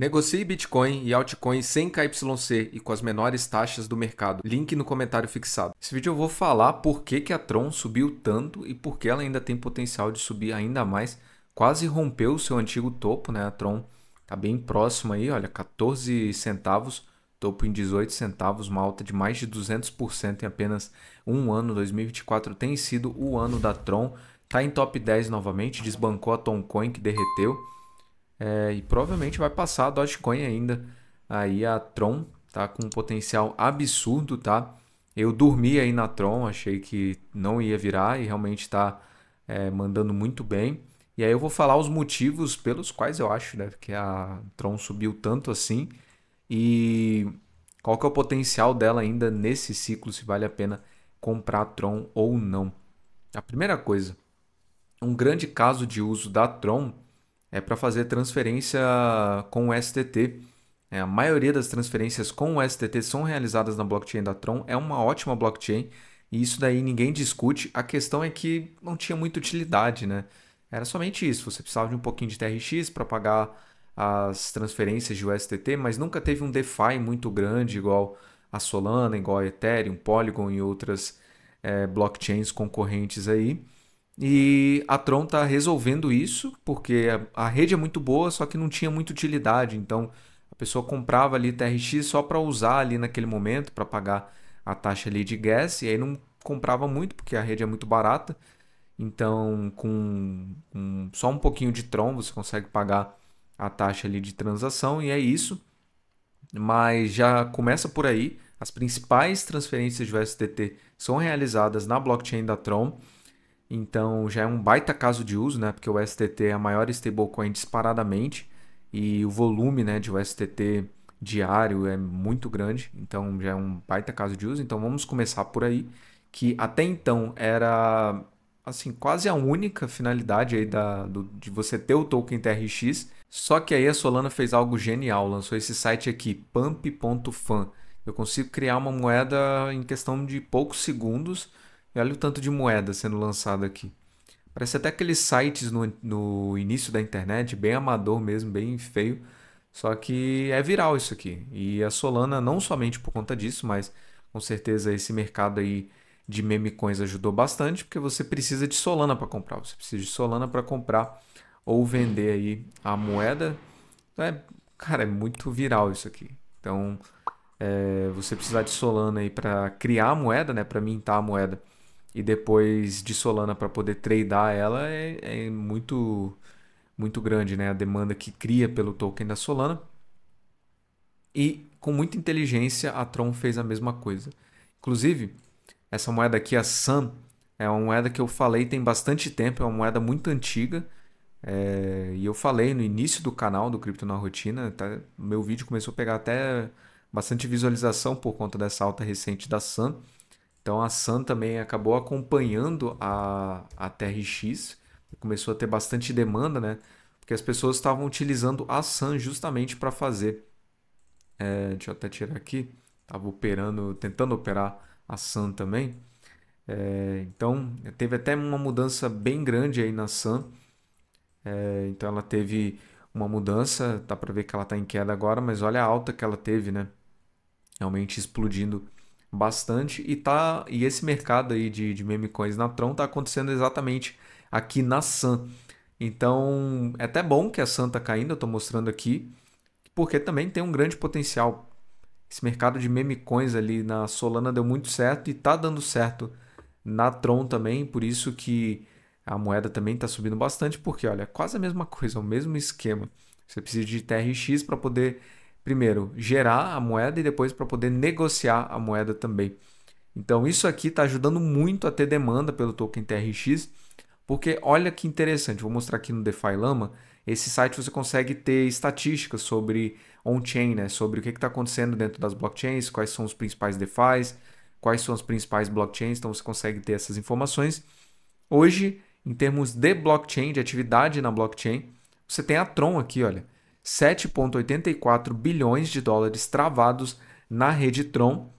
Negocie Bitcoin e altcoins sem KYC e com as menores taxas do mercado. Link no comentário fixado. Nesse vídeo eu vou falar por que, que a Tron subiu tanto e por que ela ainda tem potencial de subir ainda mais. Quase rompeu o seu antigo topo, né? A Tron tá bem próxima aí, olha, 14 centavos, topo em 18 centavos, uma alta de mais de 200% em apenas um ano. 2024 tem sido o ano da Tron. Tá em top 10 novamente, desbancou a Toncoin que derreteu. É, e provavelmente vai passar a Dogecoin ainda. Aí a Tron tá com um potencial absurdo, tá? Eu dormi aí na Tron, achei que não ia virar e realmente está é, mandando muito bem. E aí eu vou falar os motivos pelos quais eu acho né, que a Tron subiu tanto assim e qual que é o potencial dela ainda nesse ciclo, se vale a pena comprar a Tron ou não. A primeira coisa, um grande caso de uso da Tron é para fazer transferência com o STT. É, a maioria das transferências com o STT são realizadas na blockchain da Tron. É uma ótima blockchain e isso daí ninguém discute. A questão é que não tinha muita utilidade, né? Era somente isso. Você precisava de um pouquinho de TRX para pagar as transferências de STT, mas nunca teve um DeFi muito grande igual a Solana, igual a Ethereum, Polygon e outras é, blockchains concorrentes aí. E a Tron está resolvendo isso, porque a, a rede é muito boa, só que não tinha muita utilidade. Então a pessoa comprava ali TRX só para usar ali naquele momento, para pagar a taxa ali de gas, e aí não comprava muito, porque a rede é muito barata. Então, com, com só um pouquinho de Tron, você consegue pagar a taxa ali de transação, e é isso. Mas já começa por aí. As principais transferências de USDT são realizadas na blockchain da Tron. Então já é um baita caso de uso, né? Porque o STT é a maior stablecoin disparadamente e o volume né, de USTT diário é muito grande, então já é um baita caso de uso. Então vamos começar por aí, que até então era assim quase a única finalidade aí da, do, de você ter o token TRX. Só que aí a Solana fez algo genial, lançou esse site aqui, pump.fan. Eu consigo criar uma moeda em questão de poucos segundos e olha o tanto de moeda sendo lançado aqui. Parece até aqueles sites no, no início da internet, bem amador mesmo, bem feio. Só que é viral isso aqui. E a Solana, não somente por conta disso, mas com certeza esse mercado aí de meme coins ajudou bastante, porque você precisa de Solana para comprar. Você precisa de Solana para comprar ou vender aí a moeda. Então É, cara, é muito viral isso aqui. Então, é, você precisar de Solana aí para criar a moeda, né, para mintar a moeda e depois de Solana para poder tradear ela é, é, muito muito grande, né? A demanda que cria pelo token da Solana. E com muita inteligência a Tron fez a mesma coisa. Inclusive, essa moeda aqui, a SAM, é uma moeda que eu falei tem bastante tempo, é uma moeda muito antiga. É, e eu falei no início do canal do Cripto na Rotina, tá, meu vídeo começou a pegar até bastante visualização por conta dessa alta recente da SAM. Então a Sun também acabou acompanhando a, a TRX, começou a ter bastante demanda, né? Porque as pessoas estavam utilizando a Sun justamente para fazer. É, deixa eu até tirar aqui. Estava operando, tentando operar a Sun também. É, então teve até uma mudança bem grande aí na Sun. É, então ela teve uma mudança, dá para ver que ela está em queda agora, mas olha a alta que ela teve, né? Realmente explodindo bastante e tá e esse mercado aí de, de meme coins na Tron tá acontecendo exatamente aqui na Sun. Então, é até bom que a Sun tá caindo, eu tô mostrando aqui, porque também tem um grande potencial. Esse mercado de meme coins ali na Solana deu muito certo e tá dando certo na Tron também, por isso que a moeda também está subindo bastante, porque olha, quase a mesma coisa, o mesmo esquema. Você precisa de TRX para poder primeiro gerar a moeda e depois para poder negociar a moeda também. Então isso aqui está ajudando muito a ter demanda pelo token TRX, porque olha que interessante, vou mostrar aqui no DeFi Lama, esse site você consegue ter estatísticas sobre on-chain, né? sobre o que está acontecendo dentro das blockchains, quais são os principais DeFis, quais são as principais blockchains, então você consegue ter essas informações. Hoje, em termos de blockchain, de atividade na blockchain, você tem a Tron aqui, olha, 7,84 bilhões de dólares travados na rede Tron,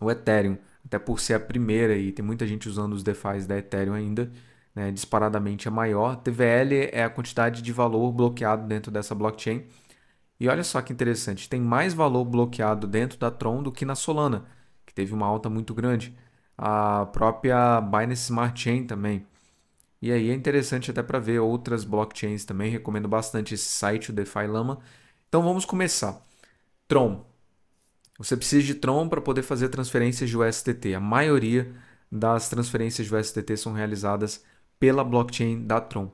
o Ethereum, até por ser a primeira e tem muita gente usando os DeFi da Ethereum ainda, né, disparadamente é maior. TVL é a quantidade de valor bloqueado dentro dessa blockchain. E olha só que interessante, tem mais valor bloqueado dentro da Tron do que na Solana, que teve uma alta muito grande. A própria Binance Smart Chain também, e aí é interessante até para ver outras blockchains também. Recomendo bastante esse site, o DeFi Lama. Então vamos começar. Tron. Você precisa de Tron para poder fazer transferências de USDT. A maioria das transferências de USDT são realizadas pela blockchain da Tron.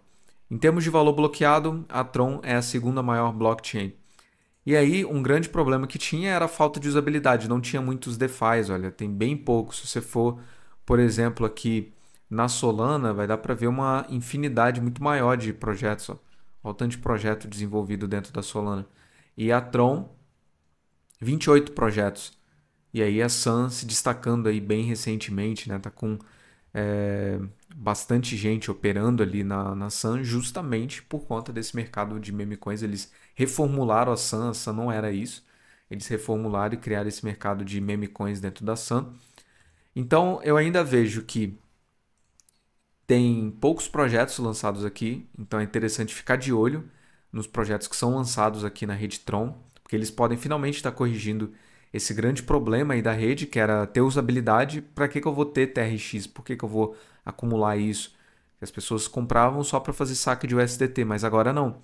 Em termos de valor bloqueado, a Tron é a segunda maior blockchain. E aí, um grande problema que tinha era a falta de usabilidade, não tinha muitos DeFi, olha, tem bem pouco. Se você for, por exemplo, aqui na Solana vai dar para ver uma infinidade muito maior de projetos. Ó. Olha o tanto de projeto desenvolvido dentro da Solana. E a Tron, 28 projetos. E aí a Sun se destacando aí bem recentemente, né? Tá com é, bastante gente operando ali na, na Sun, justamente por conta desse mercado de meme coins. Eles reformularam a Sun, a Sun não era isso. Eles reformularam e criaram esse mercado de meme coins dentro da Sun. Então eu ainda vejo que tem poucos projetos lançados aqui, então é interessante ficar de olho nos projetos que são lançados aqui na rede Tron, porque eles podem finalmente estar corrigindo esse grande problema aí da rede, que era ter usabilidade. Para que, que eu vou ter TRX? Por que, que eu vou acumular isso? As pessoas compravam só para fazer saque de USDT, mas agora não.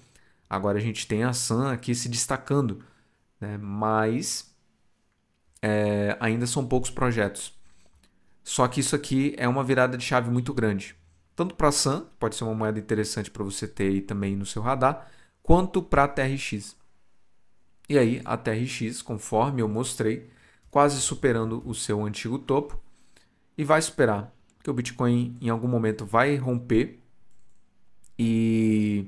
Agora a gente tem a Sun aqui se destacando, né? mas é, ainda são poucos projetos. Só que isso aqui é uma virada de chave muito grande tanto para Sun, pode ser uma moeda interessante para você ter aí também no seu radar, quanto para a TRX. E aí a TRX, conforme eu mostrei, quase superando o seu antigo topo e vai superar que o Bitcoin em algum momento vai romper e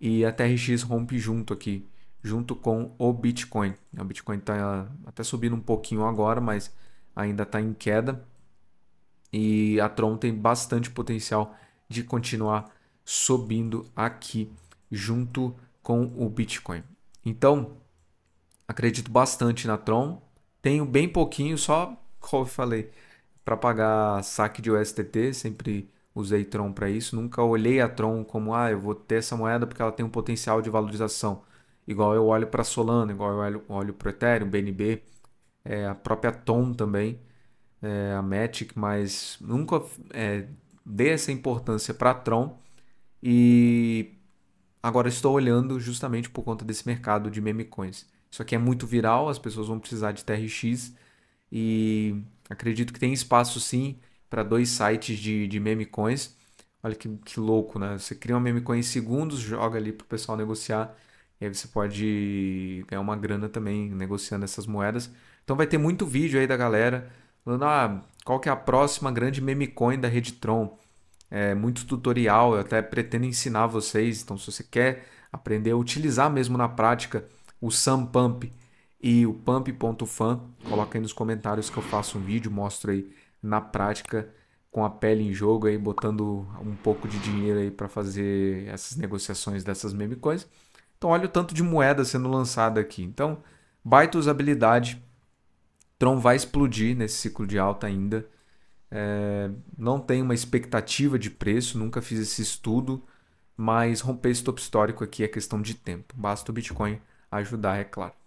e a TRX rompe junto aqui, junto com o Bitcoin. O Bitcoin está até subindo um pouquinho agora, mas ainda está em queda. E a Tron tem bastante potencial de continuar subindo aqui junto com o Bitcoin. Então, acredito bastante na Tron. Tenho bem pouquinho, só como eu falei, para pagar saque de USDT, sempre usei Tron para isso. Nunca olhei a Tron como, ah, eu vou ter essa moeda porque ela tem um potencial de valorização. Igual eu olho para Solana, igual eu olho, olho para Ethereum, BNB, é, a própria Tom também é, a Matic, mas nunca é, dei essa importância para Tron e agora estou olhando justamente por conta desse mercado de meme coins. Isso aqui é muito viral, as pessoas vão precisar de TRX e acredito que tem espaço sim para dois sites de, de meme coins. Olha que, que louco, né? Você cria uma meme coin em segundos, joga ali para o pessoal negociar e aí você pode ganhar uma grana também negociando essas moedas. Então vai ter muito vídeo aí da galera falando, ah, qual que é a próxima grande meme coin da Reditron? É muito tutorial, eu até pretendo ensinar vocês, então se você quer aprender a utilizar mesmo na prática o Pump e o pump.fan, coloca aí nos comentários que eu faço um vídeo, mostro aí na prática com a pele em jogo aí, botando um pouco de dinheiro aí para fazer essas negociações dessas meme coins. Então olha o tanto de moeda sendo lançada aqui. Então, baita usabilidade, Tron vai explodir nesse ciclo de alta ainda. É, não tem uma expectativa de preço, nunca fiz esse estudo, mas romper esse topo histórico aqui é questão de tempo. Basta o Bitcoin ajudar, é claro.